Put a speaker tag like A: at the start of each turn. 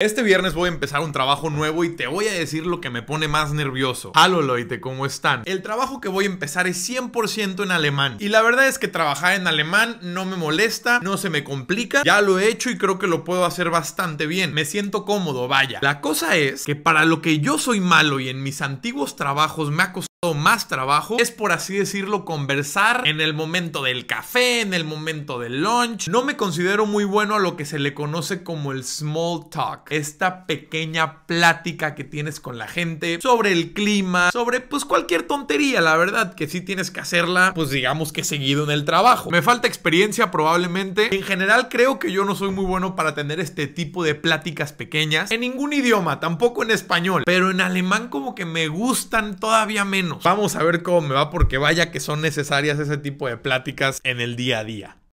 A: Este viernes voy a empezar un trabajo nuevo y te voy a decir lo que me pone más nervioso. Hallo ¿cómo están? El trabajo que voy a empezar es 100% en alemán. Y la verdad es que trabajar en alemán no me molesta, no se me complica. Ya lo he hecho y creo que lo puedo hacer bastante bien. Me siento cómodo, vaya. La cosa es que para lo que yo soy malo y en mis antiguos trabajos me ha costado más trabajo es por así decirlo conversar en el momento del café, en el momento del lunch. No me considero muy bueno a lo que se le conoce como el small talk, esta pequeña plática que tienes con la gente sobre el clima, sobre pues cualquier tontería, la verdad que si tienes que hacerla pues digamos que seguido en el trabajo. Me falta experiencia probablemente. En general creo que yo no soy muy bueno para tener este tipo de pláticas pequeñas en ningún idioma, tampoco en español, pero en alemán como que me gustan todavía menos Vamos a ver cómo me va porque vaya que son necesarias ese tipo de pláticas en el día a día.